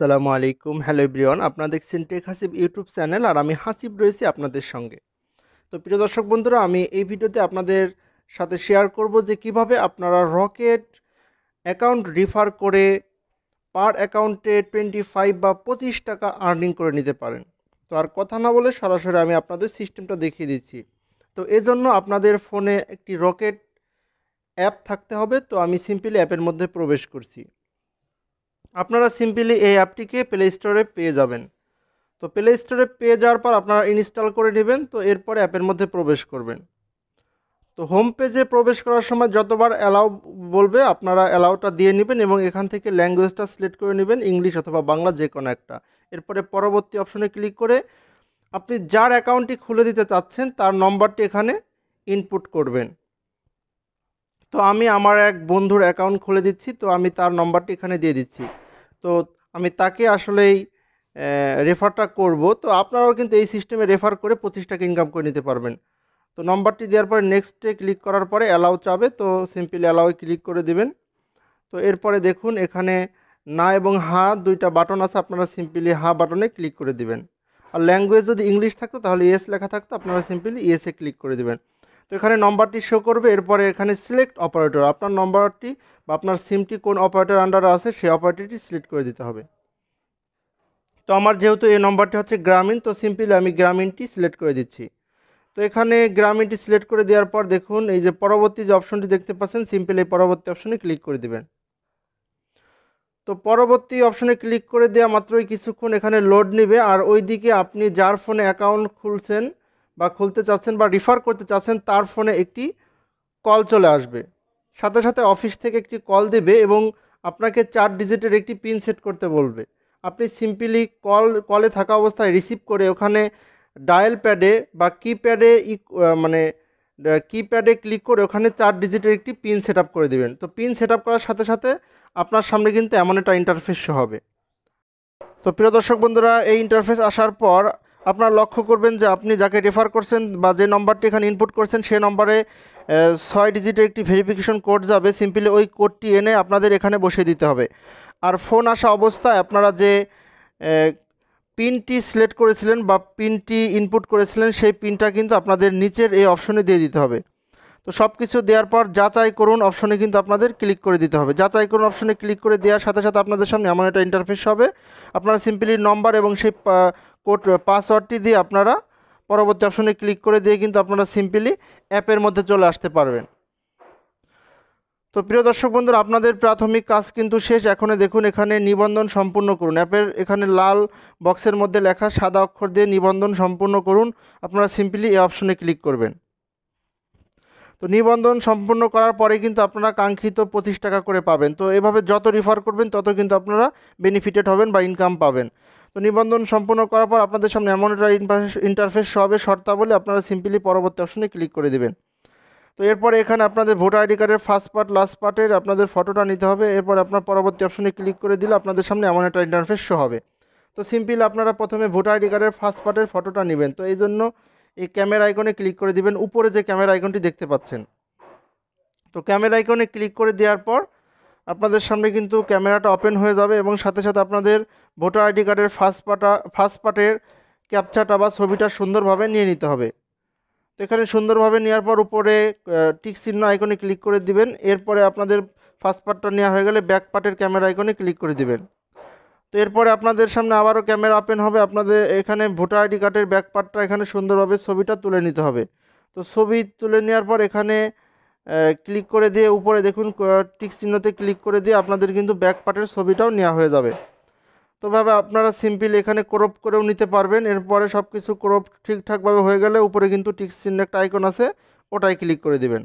আসসালামু আলাইকুম hello everyone আপনারা দেখছেন টেক হাসিব ইউটিউব চ্যানেল আর আমি হাসিব রয়েছি আপনাদের সঙ্গে তো প্রিয় দর্শক বন্ধুরা আমি এই ভিডিওতে আপনাদের সাথে শেয়ার করব যে কিভাবে আপনারা রকেট অ্যাকাউন্ট রিফার করে পার অ্যাকাউন্টে টোয়েন্টি ফাইভ বা পঁচিশ টাকা আর্নিং করে নিতে পারেন তো আর কথা না বলে সরাসরি আমি আপনাদের সিস্টেমটা দেখিয়ে দিচ্ছি তো এজন্য আপনাদের ফোনে একটি রকেট অ্যাপ থাকতে হবে তো আমি সিম্পলি অ্যাপের মধ্যে প্রবেশ করছি আপনারা সিম্পলি এই অ্যাপটিকে প্লে স্টোরে পেয়ে যাবেন তো প্লে স্টোরে পেয়ে যাওয়ার পর আপনারা ইনস্টল করে নেবেন তো এরপর অ্যাপের মধ্যে প্রবেশ করবেন তো হোম পেজে প্রবেশ করার সময় যতবার অ্যালাউ বলবে আপনারা অ্যালাউটা দিয়ে নেবেন এবং এখান থেকে ল্যাঙ্গুয়েজটা সিলেক্ট করে নেবেন ইংলিশ অথবা বাংলা যে কোনো একটা এরপরে পরবর্তী অপশনে ক্লিক করে আপনি যার অ্যাকাউন্টটি খুলে দিতে চাচ্ছেন তার নম্বরটি এখানে ইনপুট করবেন তো আমি আমার এক বন্ধুর অ্যাকাউন্ট খুলে দিচ্ছি তো আমি তার নম্বরটি এখানে দিয়ে দিচ্ছি তো আমি তাকে আসলেই রেফারটা করব তো আপনারাও কিন্তু এই সিস্টেমে রেফার করে পঁচিশ টাকা ইনকাম করে নিতে পারবেন তো নম্বরটি দেওয়ার পরে নেক্সটে ক্লিক করার পরে অ্যালাউ চাবে তো সিম্পলি অ্যালাউয়ে ক্লিক করে দেবেন তো এরপরে দেখুন এখানে না এবং হা দুইটা বাটন আছে আপনারা সিম্পলি হা বাটনে ক্লিক করে দিবেন আর ল্যাঙ্গুয়েজ যদি ইংলিশ থাকতো তাহলে ইয়েস লেখা থাকতো আপনারা সিম্পলি ইয়েসে ক্লিক করে দেবেন তো এখানে নম্বরটি শো করবে এরপরে এখানে সিলেক্ট অপারেটর আপনার নম্বরটি বা আপনার সিমটি কোন অপারেটর আন্ডারে আছে সেই অপারেটরটি সিলেক্ট করে দিতে হবে তো আমার যেহেতু এই নম্বরটি হচ্ছে গ্রামীণ তো সিম্পলি আমি গ্রামীণটি সিলেক্ট করে দিচ্ছি তো এখানে গ্রামীণটি সিলেক্ট করে দেওয়ার পর দেখুন এই যে পরবর্তী যে অপশনটি দেখতে পাচ্ছেন সিম্পলি এই পরবর্তী অপশনে ক্লিক করে দেবেন তো পরবর্তী অপশনে ক্লিক করে দেওয়া মাত্রই কিছুক্ষণ এখানে লোড নেবে আর ওই দিকে আপনি যার ফোনে অ্যাকাউন্ট খুলছেন বা খুলতে চাচ্ছেন বা রিফার করতে চাচ্ছেন তার ফোনে একটি কল চলে আসবে সাথে সাথে অফিস থেকে একটি কল দেবে এবং আপনাকে চার ডিজিটের একটি পিন সেট করতে বলবে আপনি সিম্পলি কল কলে থাকা অবস্থায় রিসিভ করে ওখানে ডায়াল প্যাডে বা কিপ্যাডে মানে কিপ্যাডে ক্লিক করে ওখানে চার ডিজিটের একটি পিন সেট করে দেবেন তো পিন সেট করার সাথে সাথে আপনার সামনে কিন্তু এমন একটা ইন্টারফেস হবে তো প্রিয় দর্শক বন্ধুরা এই ইন্টারফেস আসার পর আপনারা লক্ষ্য করবেন যে আপনি যাকে রেফার করছেন বা যে নম্বরটি এখানে ইনপুট করছেন সে নম্বরে ছয় ডিজিটের একটি ভেরিফিকেশন কোড যাবে সিম্পলি ওই কোডটি এনে আপনাদের এখানে বসিয়ে দিতে হবে আর ফোন আসা অবস্থায় আপনারা যে পিনটি সিলেক্ট করেছিলেন বা পিনটি ইনপুট করেছিলেন সেই পিনটা কিন্তু আপনাদের নিচের এই অপশনে দিয়ে দিতে হবে তো সব কিছু দেওয়ার পর যাচাই করুন অপশনে কিন্তু আপনাদের ক্লিক করে দিতে হবে যাচাই করুন অপশনে ক্লিক করে দেওয়ার সাথে সাথে আপনাদের সামনে এমন একটা ইন্টারফেস হবে আপনারা সিম্পলি নম্বর এবং সেই কোড পাসওয়ার্ডটি দিয়ে আপনারা পরবর্তী অপশনে ক্লিক করে দিয়ে কিন্তু আপনারা সিম্পলি অ্যাপের মধ্যে চলে আসতে পারবেন তো প্রিয় দর্শক বন্ধুরা আপনাদের প্রাথমিক কাজ কিন্তু শেষ এখন দেখুন এখানে নিবন্ধন সম্পূর্ণ করুন অ্যাপের এখানে লাল বক্সের মধ্যে লেখা সাদা অক্ষর দিয়ে নিবন্ধন সম্পূর্ণ করুন আপনারা সিম্পলি এই অপশনে ক্লিক করবেন তো নিবন্ধন সম্পূর্ণ করার পরে কিন্তু আপনারা কাঙ্ক্ষিত পঁচিশ টাকা করে পাবেন তো এভাবে যত রেফার করবেন তত কিন্তু আপনারা বেনিফিটেড হবেন বা ইনকাম পাবেন তো নিবন্ধন সম্পূর্ণ করার পর আপনাদের সামনে এমন একটা ইন্টারফেস হবে শর্তাবলী আপনারা সিম্পলি পরবর্তী অপশনে ক্লিক করে দেবেন তো এরপরে এখানে আপনাদের ভোটার আইডি কার্ডের ফার্স্ট পার্ট লাস্ট পার্টের আপনাদের ফটোটা নিতে হবে এরপর আপনার পরবর্তী অপশনে ক্লিক করে দিলে আপনাদের সামনে এমন একটা ইন্টারফেস শো হবে তো সিম্পল আপনারা প্রথমে ভোটার আইডি কার্ডের ফার্স্ট পার্টের ফটোটা নেবেন তো এই জন্য এই ক্যামেরা আইকনে ক্লিক করে দিবেন উপরে যে ক্যামেরা আইকনটি দেখতে পাচ্ছেন তো ক্যামেরা আইকনে ক্লিক করে দেওয়ার পর আপনাদের সামনে কিন্তু ক্যামেরাটা ওপেন হয়ে যাবে এবং সাথে সাথে আপনাদের ভোটার আইডি কার্ডের ফার্স্ট পাটা ফার্স্ট পার্টের ক্যাপচারটা বা ছবিটা সুন্দরভাবে নিয়ে নিতে হবে তো এখানে সুন্দরভাবে নেওয়ার পর উপরে টিক চিহ্ন আইকনে ক্লিক করে দিবেন এরপরে আপনাদের ফার্স্ট পার্টটা নেওয়া হয়ে গেলে ব্যাক পার্টের ক্যামেরা আইকনে ক্লিক করে দিবেন তো এরপরে আপনাদের সামনে আবারও ক্যামেরা ওপেন হবে আপনাদের এখানে ভোটার আইডি কার্ডের ব্যাক পার্টটা এখানে সুন্দরভাবে ছবিটা তুলে নিতে হবে তো ছবি তুলে নেওয়ার পর এখানে ক্লিক করে দিয়ে উপরে দেখুন টিক চিহ্নতে ক্লিক করে দিয়ে আপনাদের কিন্তু ব্যাক পার্টের ছবিটাও নেওয়া হয়ে যাবে তোভাবে আপনারা সিম্পল এখানে ক্রপ করেও নিতে পারবেন এরপরে সব কিছু ক্রপ ঠিকঠাকভাবে হয়ে গেলে উপরে কিন্তু টিক চিহ্ন একটা আইকন আছে ওটাই ক্লিক করে দিবেন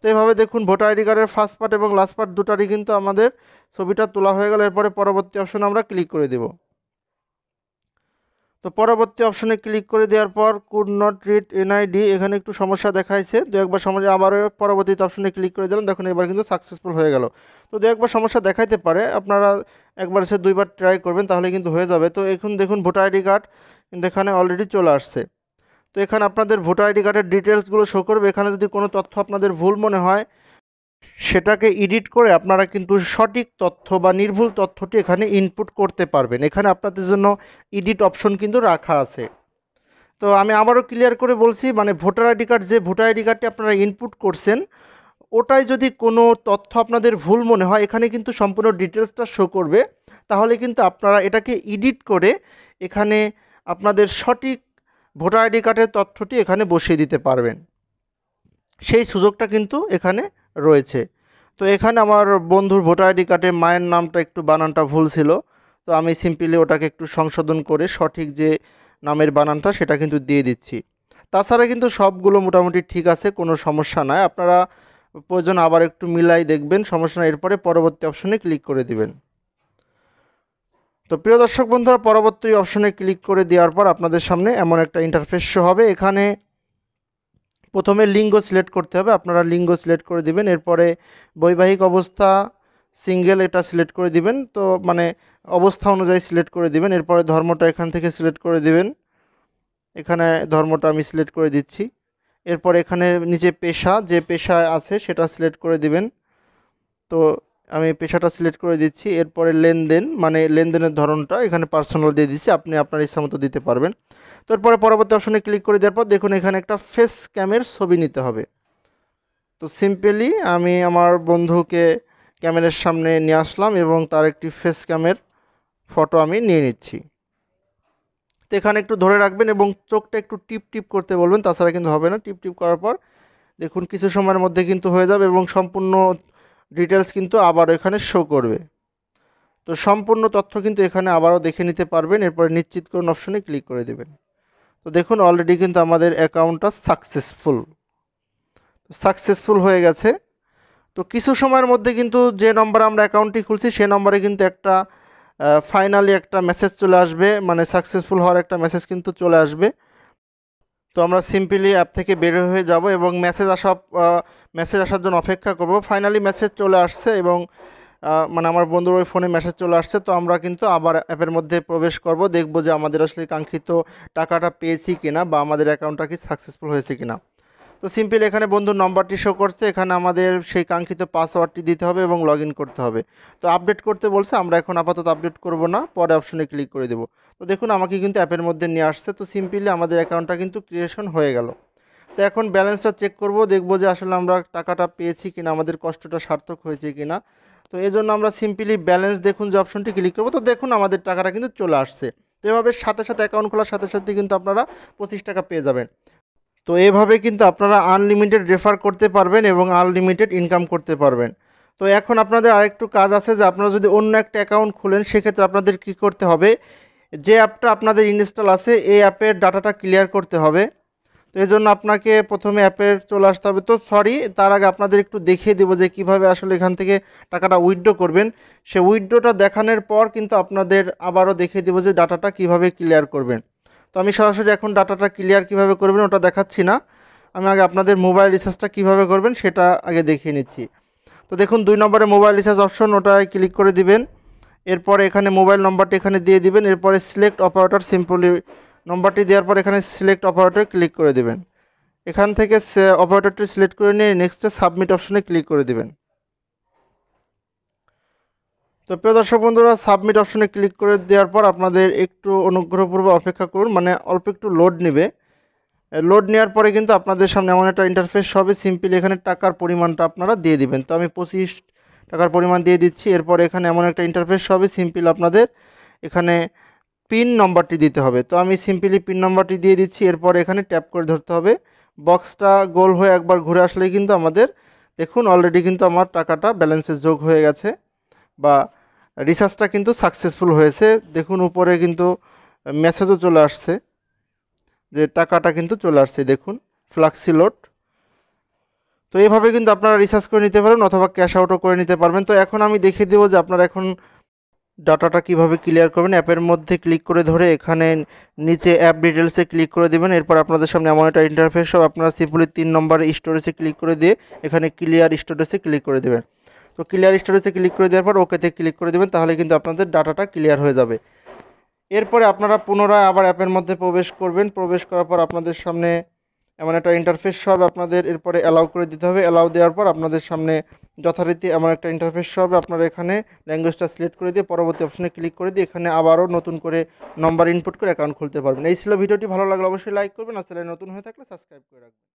তো এইভাবে দেখুন ভোটার আইডি কার্ডের ফার্স্ট পার্ট এবং লাস্ট পার্ট দুটারই কিন্তু আমাদের ছবিটা তোলা হয়ে গেলে এরপরে পরবর্তী অপশন আমরা ক্লিক করে দেবো তো পরবর্তী অপশনে ক্লিক করে দেওয়ার পর কুড নট রিড এনআইডি এখানে একটু সমস্যা দেখাইছে দু একবার সমস্যা আবারও পরবর্তীতে অপশনে ক্লিক করে দিলাম দেখুন এবার কিন্তু সাকসেসফুল হয়ে গেল তো দু একবার সমস্যা দেখাইতে পারে আপনারা একবার সে দুইবার ট্রাই করবেন তাহলে কিন্তু হয়ে যাবে তো এখন দেখুন ভোটার আইডি কার্ড কিন্তু এখানে অলরেডি চলে আসছে তো এখানে আপনাদের ভোটার আইডি কার্ডের ডিটেলসগুলো শো করবে এখানে যদি কোনো তথ্য আপনাদের ভুল মনে হয় সেটাকে এডিট করে আপনারা কিন্তু সঠিক তথ্য বা নির্ভুল তথ্যটি এখানে ইনপুট করতে পারবেন এখানে আপনাদের জন্য এডিট অপশন কিন্তু রাখা আছে তো আমি আবারও ক্লিয়ার করে বলছি মানে ভোটার আইডি কার্ড যে ভোটার আইডি কার্ডটি আপনারা ইনপুট করছেন ওটাই যদি কোনো তথ্য আপনাদের ভুল মনে হয় এখানে কিন্তু সম্পূর্ণ ডিটেলসটা শো করবে তাহলে কিন্তু আপনারা এটাকে এডিট করে এখানে আপনাদের সঠিক ভোটার আইডি কার্ডের তথ্যটি এখানে বসিয়ে দিতে পারবেন সেই সুযোগটা কিন্তু এখানে রয়েছে তো এখানে আমার বন্ধুর ভোটার আইডি কার্ডে মায়ের নামটা একটু বানানটা ভুল ছিল তো আমি সিম্পলি ওটাকে একটু সংশোধন করে সঠিক যে নামের বানানটা সেটা কিন্তু দিয়ে দিচ্ছি তাছাড়া কিন্তু সবগুলো মোটামুটি ঠিক আছে কোনো সমস্যা নাই আপনারা প্রয়োজন আবার একটু মিলাই দেখবেন সমস্যা নাই এরপরে পরবর্তী অপশনে ক্লিক করে দিবেন তো প্রিয় দর্শক বন্ধুরা পরবর্তী অপশনে ক্লিক করে দেওয়ার পর আপনাদের সামনে এমন একটা ইন্টারফেস হবে এখানে প্রথমে লিঙ্গ সিলেক্ট করতে হবে আপনারা লিঙ্গ সিলেক্ট করে দিবেন এরপরে বৈবাহিক অবস্থা সিঙ্গেল এটা সিলেক্ট করে দিবেন তো মানে অবস্থা অনুযায়ী সিলেক্ট করে দিবেন এরপরে ধর্মটা এখান থেকে সিলেক্ট করে দিবেন এখানে ধর্মটা আমি সিলেক্ট করে দিচ্ছি এরপর এখানে নিচে পেশা যে পেশায় আছে সেটা সিলেক্ট করে দিবেন তো আমি পেশাটা সিলেক্ট করে দিচ্ছি এরপরে লেনদেন মানে লেনদেনের ধরনটা এখানে পার্সোনাল দিয়ে দিচ্ছি আপনি আপনার ইচ্ছামতো দিতে পারবেন তো এরপরে পরবর্তী অপশনে ক্লিক করে দেওয়ার পর দেখুন এখানে একটা ফেস ক্যামের ছবি নিতে হবে তো সিম্পলি আমি আমার বন্ধুকে ক্যামেরার সামনে নিয়ে আসলাম এবং তার একটি ফেস ক্যামের ফটো আমি নিয়ে নিচ্ছি তো এখানে একটু ধরে রাখবেন এবং চোখটা একটু টিপ টিপ করতে বলবেন তাছাড়া কিন্তু হবে না টিপ টিপ করার পর দেখুন কিছু সময়ের মধ্যে কিন্তু হয়ে যাবে এবং সম্পূর্ণ ডিটেলস কিন্তু আবার এখানে শো করবে তো সম্পূর্ণ তথ্য কিন্তু এখানে আবারও দেখে নিতে পারবেন এরপরে নিশ্চিতকরণ অপশনে ক্লিক করে দেবেন তো দেখুন অলরেডি কিন্তু আমাদের অ্যাকাউন্টটা সাকসেসফুল সাকসেসফুল হয়ে গেছে তো কিছু সময়ের মধ্যে কিন্তু যে নম্বরে আমরা অ্যাকাউন্টটি খুলছি সে নম্বরে কিন্তু একটা ফাইনালি একটা মেসেজ চলে আসবে মানে সাকসেসফুল হওয়ার একটা মেসেজ কিন্তু চলে আসবে তো আমরা সিম্পলি অ্যাপ থেকে বের হয়ে যাব এবং মেসেজ আসা মেসেজ আসার জন্য অপেক্ষা করব ফাইনালি মেসেজ চলে আসছে এবং মানে আমার বন্ধুর ওই ফোনে মেসেজ চলে আসছে তো আমরা কিন্তু আবার অ্যাপের মধ্যে প্রবেশ করব দেখব যে আমাদের আসলে কাঙ্ক্ষিত টাকাটা পেয়েছি কিনা বা আমাদের অ্যাকাউন্টটা কি সাকসেসফুল হয়েছে কিনা তো সিম্পল এখানে বন্ধুর নম্বরটি শো করছে এখানে আমাদের সেই কাঙ্ক্ষিত পাসওয়ার্ডটি দিতে হবে এবং লগ করতে হবে তো আপডেট করতে বলছে আমরা এখন আপাতত আপডেট করব না পরে অপশনে ক্লিক করে দেব তো দেখুন আমাকে কিন্তু অ্যাপের মধ্যে নিয়ে আসছে তো সিম্পলি আমাদের অ্যাকাউন্টটা কিন্তু ক্রিয়েশন হয়ে গেল তো এখন ব্যালেন্সটা চেক করব দেখব যে আসলে আমরা টাকাটা পেয়েছি কিনা আমাদের কষ্টটা সার্থক হয়েছে কিনা তো এই জন্য আমরা সিম্পলি ব্যালেন্স দেখুন যে অপশনটি ক্লিক করবো তো দেখুন আমাদের টাকাটা কিন্তু চলে আসছে তো এভাবে সাথে সাথে অ্যাকাউন্ট খোলার সাথে সাথে কিন্তু আপনারা পঁচিশ টাকা পেয়ে যাবেন তো এভাবে কিন্তু আপনারা আনলিমিটেড রেফার করতে পারবেন এবং আনলিমিটেড ইনকাম করতে পারবেন তো এখন আপনাদের আরেকটু কাজ আছে যে আপনারা যদি অন্য একটা অ্যাকাউন্ট খুলেন সেক্ষেত্রে আপনাদের কি করতে হবে যে অ্যাপটা আপনাদের ইনস্টল আছে এই অ্যাপের ডাটাটা ক্লিয়ার করতে হবে তো এই জন্য আপনাকে প্রথমে অ্যাপের চলে আসতে হবে তো সরি তার আগে আপনাদের একটু দেখিয়ে দেবো যে কিভাবে আসলে এখান থেকে টাকাটা উইড্রো করবেন সে উইড্রোটা দেখানোর পর কিন্তু আপনাদের আবারও দেখিয়ে দেবো যে ডাটাটা কিভাবে ক্লিয়ার করবেন তো আমি সরাসরি এখন ডাটাটা ক্লিয়ার কিভাবে করবেন ওটা দেখাচ্ছি না আমি আগে আপনাদের মোবাইল রিচার্জটা কিভাবে করবেন সেটা আগে দেখিয়ে নিচ্ছি তো দেখুন দুই নম্বরে মোবাইল রিচার্জ অপশন ওটায় ক্লিক করে দিবেন এরপরে এখানে মোবাইল নম্বরটা এখানে দিয়ে দিবেন এরপরে সিলেক্ট অপারেটর সিম্পলি নম্বরটি দেওয়ার পর এখানে সিলেক্ট অপারেটর ক্লিক করে দেবেন এখান থেকে অপারেটরটি সিলেক্ট করে নিয়ে নেক্সটে সাবমিট অপশনে ক্লিক করে দেবেন তো প্রিয় দর্শক বন্ধুরা সাবমিট অপশনে ক্লিক করে দেওয়ার পর আপনাদের একটু অনুগ্রহপূর্বক অপেক্ষা করুন মানে অল্প একটু লোড নেবে লোড নেওয়ার পরে কিন্তু আপনাদের সামনে এমন একটা ইন্টারফেস হবে সিম্পলি এখানে টাকার পরিমাণটা আপনারা দিয়ে দিবেন তো আমি পঁচিশ টাকার পরিমাণ দিয়ে দিচ্ছি এরপর এখানে এমন একটা ইন্টারফেস হবে সিম্পল আপনাদের এখানে পিন নম্বরটি দিতে হবে তো আমি সিম্পলি পিন নম্বরটি দিয়ে দিচ্ছি এরপর এখানে ট্যাপ করে ধরতে হবে বক্সটা গোল হয়ে একবার ঘুরে আসলেই কিন্তু আমাদের দেখুন অলরেডি কিন্তু আমার টাকাটা ব্যালেন্সে যোগ হয়ে গেছে বা রিসার্চটা কিন্তু সাকসেসফুল হয়েছে দেখুন উপরে কিন্তু মেসেজও চলে আসছে যে টাকাটা কিন্তু চলে আসছে দেখুন ফ্লাক্সিলোট তো এভাবে কিন্তু আপনারা রিসার্চ করে নিতে পারেন অথবা ক্যাশ আউটও করে নিতে পারবেন তো এখন আমি দেখিয়ে দেবো যে আপনারা এখন ডাটাটা কিভাবে ক্লিয়ার করবেন অ্যাপের মধ্যে ক্লিক করে ধরে এখানে নিচে অ্যাপ ডিটেলসে ক্লিক করে দেবেন এরপর আপনাদের সামনে এমন একটা ইন্টারফেস সব আপনারা সিম্পলি তিন নম্বর স্টোরেজে ক্লিক করে দিয়ে এখানে ক্লিয়ার স্টোরেজে ক্লিক করে দেবেন তো ক্লিয়ার স্টোরেজে ক্লিক করে দেওয়ার পর ওকেতে ক্লিক করে দেবেন তাহলে কিন্তু আপনাদের ডাটাটা ক্লিয়ার হয়ে যাবে এরপরে আপনারা পুনরায় আবার অ্যাপের মধ্যে প্রবেশ করবেন প্রবেশ করার পর আপনাদের সামনে এমন একটা ইন্টারফেস সব আপনাদের এরপরে অ্যালাউ করে দিতে হবে অ্যালাউ দেওয়ার পর আপনাদের সামনে যথারীতি এমন একটা ইন্টারফেস হবে আপনারা এখানে ল্যাঙ্গুয়েজটা সিলেক্ট করে দিয়ে পরবর্তী অপশনে ক্লিক করে দিয়ে এখানে আবারও নতুন করে নম্বর ইনপুট করে অ্যাকাউন্ট খুলতে পারবেন এই ছিল ভিডিওটি ভালো লাগলে অবশ্যই লাইক করবেন আসলে নতুন হয়ে থাকলে সাবস্ক্রাইব করে রাখবেন